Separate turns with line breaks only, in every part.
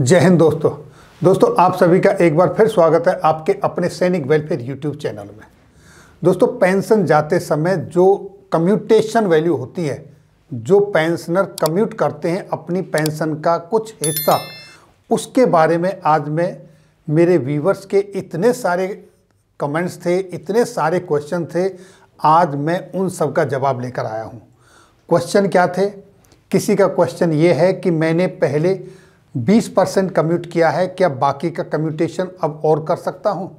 जय हिंद दोस्तों दोस्तों आप सभी का एक बार फिर स्वागत है आपके अपने सैनिक वेलफेयर यूट्यूब चैनल में दोस्तों पेंशन जाते समय जो कम्यूटेशन वैल्यू होती है जो पेंशनर कम्यूट करते हैं अपनी पेंशन का कुछ हिस्सा उसके बारे में आज मैं मेरे व्यूवर्स के इतने सारे कमेंट्स थे इतने सारे क्वेश्चन थे आज मैं उन सब का जवाब लेकर आया हूँ क्वेश्चन क्या थे किसी का क्वेश्चन ये है कि मैंने पहले 20 परसेंट कम्यूट किया है क्या बाकी का कम्यूटेशन अब और कर सकता हूँ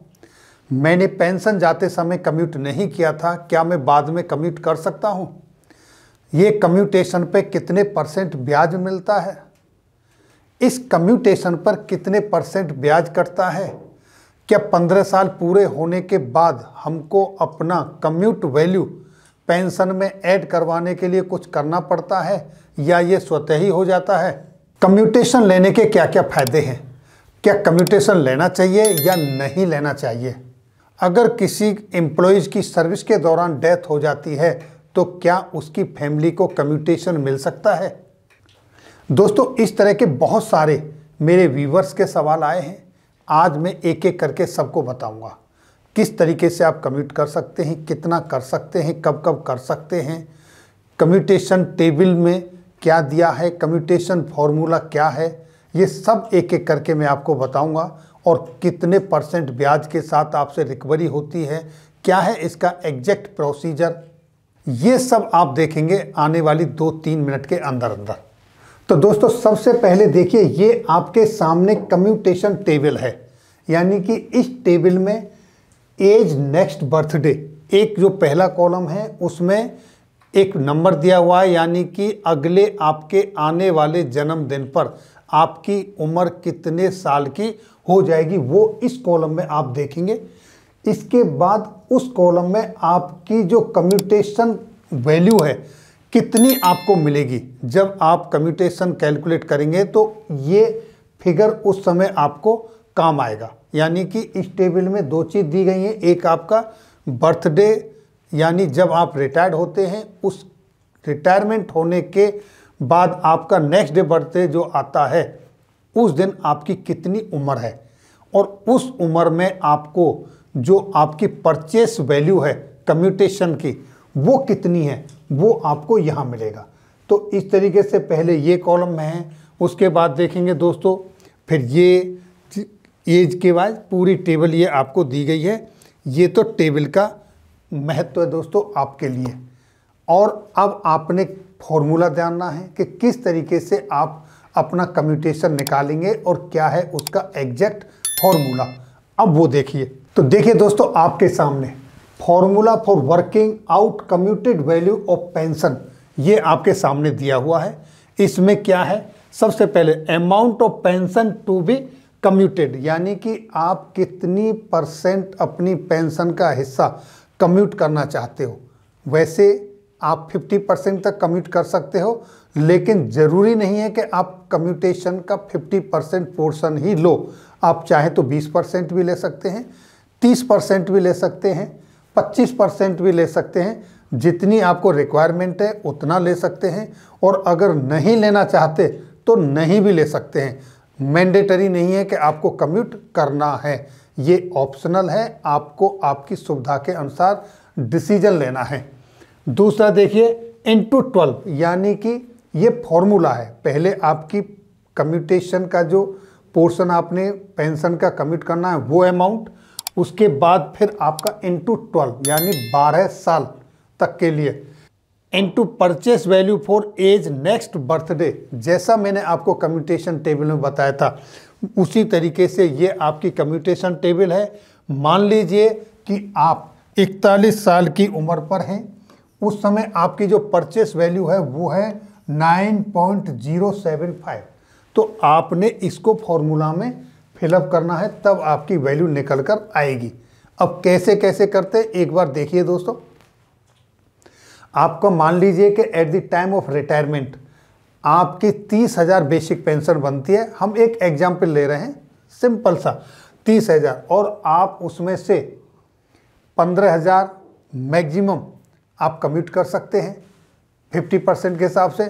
मैंने पेंशन जाते समय कम्यूट नहीं किया था क्या मैं बाद में कम्यूट कर सकता हूँ ये कम्यूटेशन पे कितने परसेंट ब्याज मिलता है इस कम्यूटेशन पर कितने परसेंट ब्याज कटता है क्या पंद्रह साल पूरे होने के बाद हमको अपना कम्यूट वैल्यू पेंशन में ऐड करवाने के लिए कुछ करना पड़ता है या ये स्वतः ही हो जाता है कम्यूटेशन लेने के क्या क्या फ़ायदे हैं क्या कम्यूटेशन लेना चाहिए या नहीं लेना चाहिए अगर किसी एम्प्लॉयज़ की सर्विस के दौरान डेथ हो जाती है तो क्या उसकी फैमिली को कम्यूटेशन मिल सकता है दोस्तों इस तरह के बहुत सारे मेरे व्यूवर्स के सवाल आए हैं आज मैं एक एक करके सबको बताऊंगा किस तरीके से आप कम्यूट कर सकते हैं कितना कर सकते हैं कब कब कर सकते हैं कम्यूटेशन टेबल में क्या दिया है कम्यूटेशन फॉर्मूला क्या है ये सब एक एक करके मैं आपको बताऊंगा और कितने परसेंट ब्याज के साथ आपसे रिकवरी होती है क्या है इसका एग्जैक्ट प्रोसीजर ये सब आप देखेंगे आने वाली दो तीन मिनट के अंदर अंदर तो दोस्तों सबसे पहले देखिए ये आपके सामने कम्यूटेशन टेबल है यानी कि इस टेबल में एज नेक्स्ट बर्थडे एक जो पहला कॉलम है उसमें एक नंबर दिया हुआ है यानी कि अगले आपके आने वाले जन्मदिन पर आपकी उम्र कितने साल की हो जाएगी वो इस कॉलम में आप देखेंगे इसके बाद उस कॉलम में आपकी जो कम्यूटेशन वैल्यू है कितनी आपको मिलेगी जब आप कम्यूटेशन कैलकुलेट करेंगे तो ये फिगर उस समय आपको काम आएगा यानी कि इस टेबल में दो चीज़ दी गई हैं एक आपका बर्थडे यानी जब आप रिटायर्ड होते हैं उस रिटायरमेंट होने के बाद आपका नेक्स्ट डे बर्थडे जो आता है उस दिन आपकी कितनी उम्र है और उस उम्र में आपको जो आपकी परचेस वैल्यू है कम्यूटेशन की वो कितनी है वो आपको यहाँ मिलेगा तो इस तरीके से पहले ये कॉलम में है उसके बाद देखेंगे दोस्तों फिर ये एज के बाद पूरी टेबल ये आपको दी गई है ये तो टेबल का महत्व है दोस्तों आपके लिए और अब आपने फॉर्मूला जानना है कि किस तरीके से आप अपना कम्यूटेशन निकालेंगे और क्या है उसका एग्जैक्ट फॉर्मूला अब वो देखिए तो देखिए दोस्तों आपके सामने formula for working out commuted value of pension ये आपके सामने दिया हुआ है इसमें क्या है सबसे पहले amount of pension to be commuted यानी कि आप कितनी परसेंट अपनी पेंशन का हिस्सा कम्यूट करना चाहते हो वैसे आप 50 परसेंट तक कम्यूट कर सकते हो लेकिन ज़रूरी नहीं है कि आप कम्यूटेशन का 50 परसेंट पोर्सन ही लो आप चाहे तो 20 परसेंट भी ले सकते हैं 30 परसेंट भी ले सकते हैं 25 परसेंट भी ले सकते हैं जितनी आपको रिक्वायरमेंट है उतना ले सकते हैं और अगर नहीं लेना चाहते तो नहीं भी ले सकते हैं मैंडेटरी नहीं है कि आपको कम्यूट करना है ये ऑप्शनल है आपको आपकी सुविधा के अनुसार डिसीजन लेना है दूसरा देखिए इन टू ट्वेल्व यानी कि ये फॉर्मूला है पहले आपकी कम्यूटेशन का जो पोर्शन आपने पेंशन का कम्यूट करना है वो अमाउंट उसके बाद फिर आपका इंटू ट्वेल्व यानी बारह साल तक के लिए into purchase value for age next birthday जैसा मैंने आपको कम्यूटेशन टेबल में बताया था उसी तरीके से ये आपकी कम्यूटेशन टेबल है मान लीजिए कि आप 41 साल की उम्र पर हैं उस समय आपकी जो परचेस वैल्यू है वो है 9.075 तो आपने इसको फॉर्मूला में फिलअप करना है तब आपकी वैल्यू निकल कर आएगी अब कैसे कैसे करते हैं एक बार देखिए दोस्तों आपको मान लीजिए कि at the time of retirement आपकी तीस हज़ार बेसिक पेंशन बनती है हम एक एग्जाम्पल ले रहे हैं सिंपल सा तीस हज़ार और आप उसमें से पंद्रह हज़ार मैक्सिमम आप कम्यूट कर सकते हैं फिफ्टी परसेंट के हिसाब से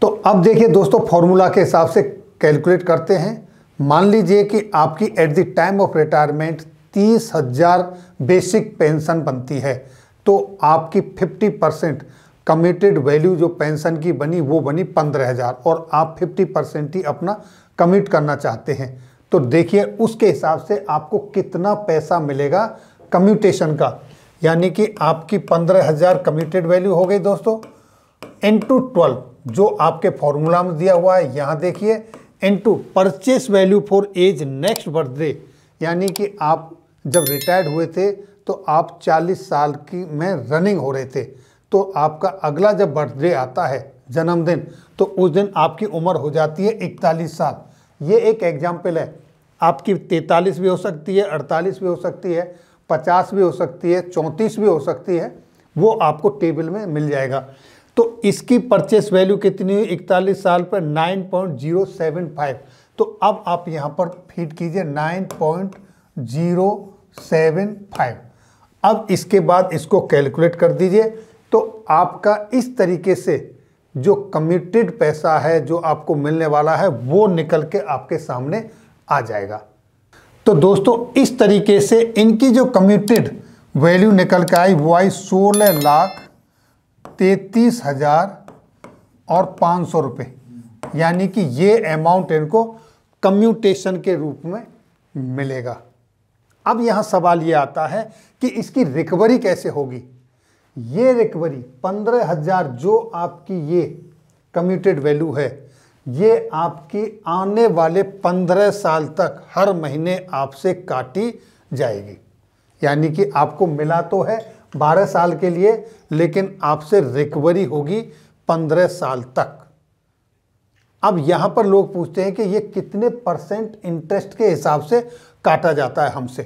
तो अब देखिए दोस्तों फॉर्मूला के हिसाब से कैलकुलेट करते हैं मान लीजिए कि आपकी at the time of retirement तीस हज़ार बेसिक पेंशन बनती है तो आपकी फिफ्टी परसेंट कमिटेड वैल्यू जो पेंशन की बनी वो बनी पंद्रह हज़ार और आप फिफ्टी परसेंट ही अपना कमिट करना चाहते हैं तो देखिए उसके हिसाब से आपको कितना पैसा मिलेगा कम्यूटेशन का यानी कि आपकी पंद्रह हज़ार कमिटेड वैल्यू हो गई दोस्तों इंटू ट्वेल्व जो आपके फॉर्मूला में दिया हुआ है यहाँ देखिए into purchase value for age next birthday यानी कि आप जब रिटायर्ड हुए थे तो आप 40 साल की में रनिंग हो रहे थे तो आपका अगला जब बर्थडे आता है जन्मदिन तो उस दिन आपकी उम्र हो जाती है इकतालीस साल ये एक एग्जाम्पल है आपकी तैतालीस भी हो सकती है अड़तालीस भी हो सकती है पचास भी हो सकती है चौंतीस भी हो सकती है वो आपको टेबल में मिल जाएगा तो इसकी परचेस वैल्यू कितनी हुई इकतालीस साल पर nine point zero seven five तो अब आप यहाँ पर फीट कीजिए nine point zero seven five अब इसके बाद इसको कैलकुलेट कर दीजिए तो आपका इस तरीके से जो कमिटेड पैसा है जो आपको मिलने वाला है वो निकल के आपके सामने आ जाएगा तो दोस्तों इस तरीके से इनकी जो कमिटेड वैल्यू निकल के आई वो आई सोलह लाख तैतीस हज़ार और पाँच सौ रुपये यानी कि ये अमाउंट इनको कम्यूटेशन के रूप में मिलेगा अब यहाँ सवाल ये आता है कि इसकी रिकवरी कैसे होगी ये रिकवरी पंद्रह हजार जो आपकी ये कम्यूटेड वैल्यू है ये आपकी आने वाले पंद्रह साल तक हर महीने आपसे काटी जाएगी यानी कि आपको मिला तो है बारह साल के लिए लेकिन आपसे रिकवरी होगी पंद्रह साल तक अब यहाँ पर लोग पूछते हैं कि ये कितने परसेंट इंटरेस्ट के हिसाब से काटा जाता है हमसे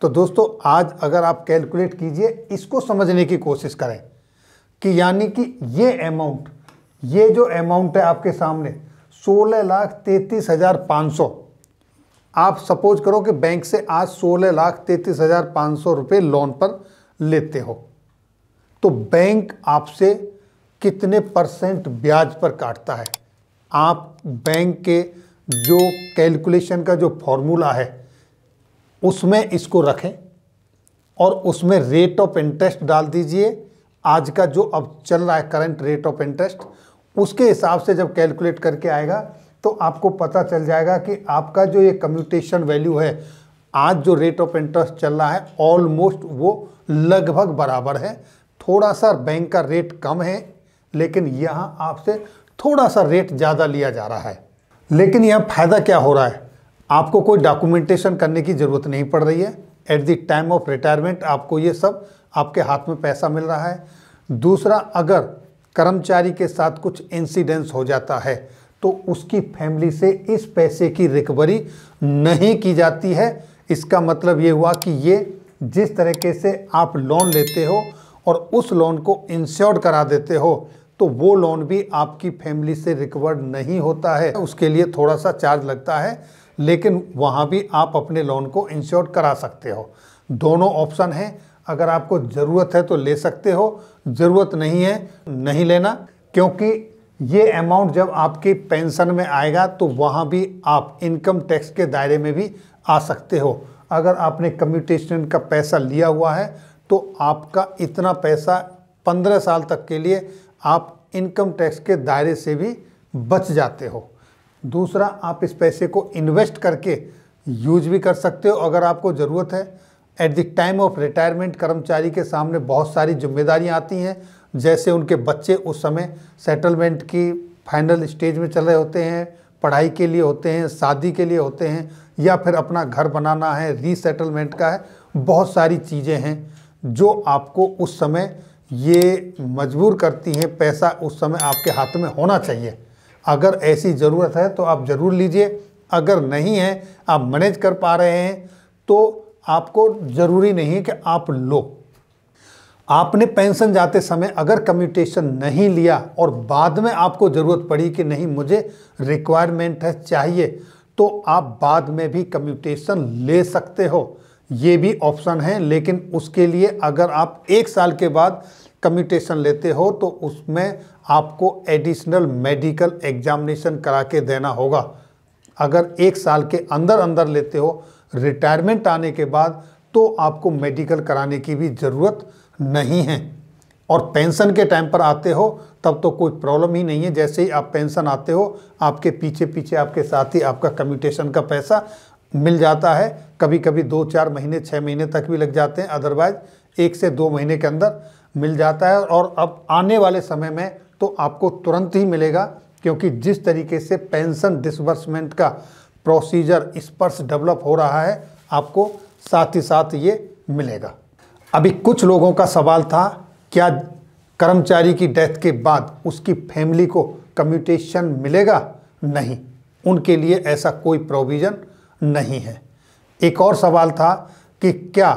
तो दोस्तों आज अगर आप कैलकुलेट कीजिए इसको समझने की कोशिश करें कि यानी कि ये अमाउंट ये जो अमाउंट है आपके सामने सोलह लाख तैतीस हज़ार पाँच सौ आप सपोज करो कि बैंक से आज सोलह लाख तैंतीस हज़ार पाँच सौ रुपये लोन पर लेते हो तो बैंक आपसे कितने परसेंट ब्याज पर काटता है आप बैंक के जो कैलकुलेशन का जो फॉर्मूला है उसमें इसको रखें और उसमें रेट ऑफ इंटरेस्ट डाल दीजिए आज का जो अब चल रहा है करंट रेट ऑफ इंटरेस्ट उसके हिसाब से जब कैलकुलेट करके आएगा तो आपको पता चल जाएगा कि आपका जो ये कम्यूटेशन वैल्यू है आज जो रेट ऑफ इंटरेस्ट चल रहा है ऑलमोस्ट वो लगभग बराबर है थोड़ा सा बैंक का रेट कम है लेकिन यहाँ आपसे थोड़ा सा रेट ज़्यादा लिया जा रहा है लेकिन यहाँ फ़ायदा क्या हो रहा है आपको कोई डॉक्यूमेंटेशन करने की ज़रूरत नहीं पड़ रही है at the time of retirement आपको ये सब आपके हाथ में पैसा मिल रहा है दूसरा अगर कर्मचारी के साथ कुछ इंसिडेंस हो जाता है तो उसकी फैमिली से इस पैसे की रिकवरी नहीं की जाती है इसका मतलब ये हुआ कि ये जिस तरीके से आप लोन लेते हो और उस लोन को इंश्योर करा देते हो तो वो लोन भी आपकी फैमिली से रिकवर नहीं होता है उसके लिए थोड़ा सा चार्ज लगता है लेकिन वहाँ भी आप अपने लोन को इंश्योर करा सकते हो दोनों ऑप्शन हैं अगर आपको ज़रूरत है तो ले सकते हो ज़रूरत नहीं है नहीं लेना क्योंकि ये अमाउंट जब आपकी पेंशन में आएगा तो वहाँ भी आप इनकम टैक्स के दायरे में भी आ सकते हो अगर आपने कम्यूटेशन का पैसा लिया हुआ है तो आपका इतना पैसा पंद्रह साल तक के लिए आप इनकम टैक्स के दायरे से भी बच जाते हो दूसरा आप इस पैसे को इन्वेस्ट करके यूज भी कर सकते हो अगर आपको ज़रूरत है at the time of retirement कर्मचारी के सामने बहुत सारी जिम्मेदारियां आती हैं जैसे उनके बच्चे उस समय सेटलमेंट की फाइनल स्टेज में चल रहे होते हैं पढ़ाई के लिए होते हैं शादी के लिए होते हैं या फिर अपना घर बनाना है रीसेटलमेंट का है बहुत सारी चीज़ें हैं जो आपको उस समय ये मजबूर करती हैं पैसा उस समय आपके हाथ में होना चाहिए अगर ऐसी ज़रूरत है तो आप ज़रूर लीजिए अगर नहीं है आप मैनेज कर पा रहे हैं तो आपको ज़रूरी नहीं है कि आप लो आपने पेंशन जाते समय अगर कम्यूटेशन नहीं लिया और बाद में आपको ज़रूरत पड़ी कि नहीं मुझे रिक्वायरमेंट है चाहिए तो आप बाद में भी कम्यूटेशन ले सकते हो ये भी ऑप्शन है लेकिन उसके लिए अगर आप एक साल के बाद कम्यूटेशन लेते हो तो उसमें आपको एडिशनल मेडिकल एग्जामिनेशन करा के देना होगा अगर एक साल के अंदर अंदर लेते हो रिटायरमेंट आने के बाद तो आपको मेडिकल कराने की भी ज़रूरत नहीं है और पेंशन के टाइम पर आते हो तब तो कोई प्रॉब्लम ही नहीं है जैसे ही आप पेंशन आते हो आपके पीछे पीछे आपके साथ ही आपका कम्यूटेशन का पैसा मिल जाता है कभी कभी दो चार महीने छः महीने तक भी लग जाते हैं अदरवाइज एक से दो महीने के अंदर मिल जाता है और अब आने वाले समय में तो आपको तुरंत ही मिलेगा क्योंकि जिस तरीके से पेंशन डिसबर्समेंट का प्रोसीजर स्पर्श डेवलप हो रहा है आपको साथ ही साथ ये मिलेगा अभी कुछ लोगों का सवाल था क्या कर्मचारी की डेथ के बाद उसकी फैमिली को कम्यूटेशन मिलेगा नहीं उनके लिए ऐसा कोई प्रोविज़न नहीं है एक और सवाल था कि क्या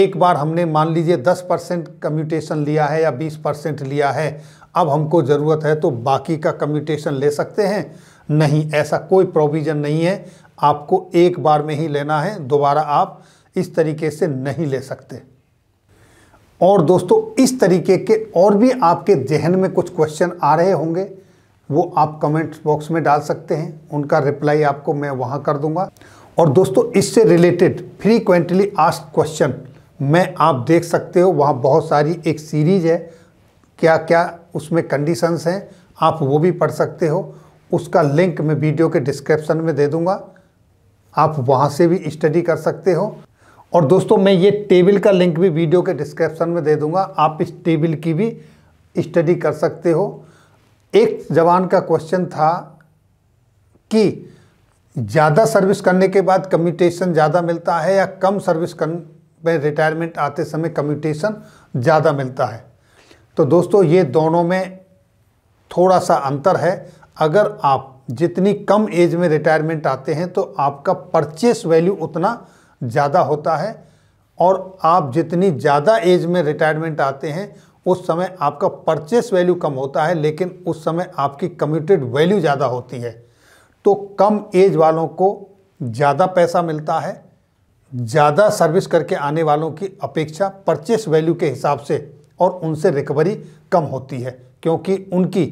एक बार हमने मान लीजिए 10 परसेंट कम्यूटेशन लिया है या 20 परसेंट लिया है अब हमको ज़रूरत है तो बाकी का कम्यूटेशन ले सकते हैं नहीं ऐसा कोई प्रोविज़न नहीं है आपको एक बार में ही लेना है दोबारा आप इस तरीके से नहीं ले सकते और दोस्तों इस तरीके के और भी आपके जहन में कुछ क्वेश्चन आ रहे होंगे वो आप कमेंट बॉक्स में डाल सकते हैं उनका रिप्लाई आपको मैं वहाँ कर दूँगा और दोस्तों इससे रिलेटेड फ्रीक्वेंटली आस्क क्वेश्चन मैं आप देख सकते हो वहाँ बहुत सारी एक सीरीज है क्या क्या उसमें कंडीशंस हैं आप वो भी पढ़ सकते हो उसका लिंक मैं वीडियो के डिस्क्रिप्शन में दे दूंगा आप वहाँ से भी स्टडी कर सकते हो और दोस्तों मैं ये टेबल का लिंक भी वीडियो के डिस्क्रिप्शन में दे दूंगा आप इस टेबल की भी स्टडी कर सकते हो एक जवान का क्वेश्चन था कि ज़्यादा सर्विस करने के बाद कम्यूटेशन ज़्यादा मिलता है या कम सर्विस कर में रिटायरमेंट आते समय कम्यूटेशन ज़्यादा मिलता है तो दोस्तों ये दोनों में थोड़ा सा अंतर है अगर आप जितनी कम एज में रिटायरमेंट आते हैं तो आपका परचेस वैल्यू उतना ज़्यादा होता है और आप जितनी ज़्यादा एज में रिटायरमेंट आते हैं उस समय आपका परचेस वैल्यू कम होता है लेकिन उस समय आपकी कम्यूटेड वैल्यू ज़्यादा होती है तो कम एज वालों को ज़्यादा पैसा मिलता है ज़्यादा सर्विस करके आने वालों की अपेक्षा परचेस वैल्यू के हिसाब से और उनसे रिकवरी कम होती है क्योंकि उनकी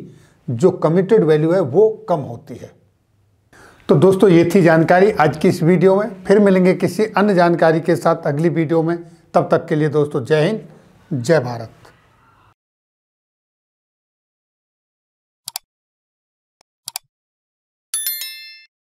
जो कमिटेड वैल्यू है वो कम होती है तो दोस्तों ये थी जानकारी आज की इस वीडियो में फिर मिलेंगे किसी अन्य जानकारी के साथ अगली वीडियो में तब तक के लिए दोस्तों जय हिंद जय भारत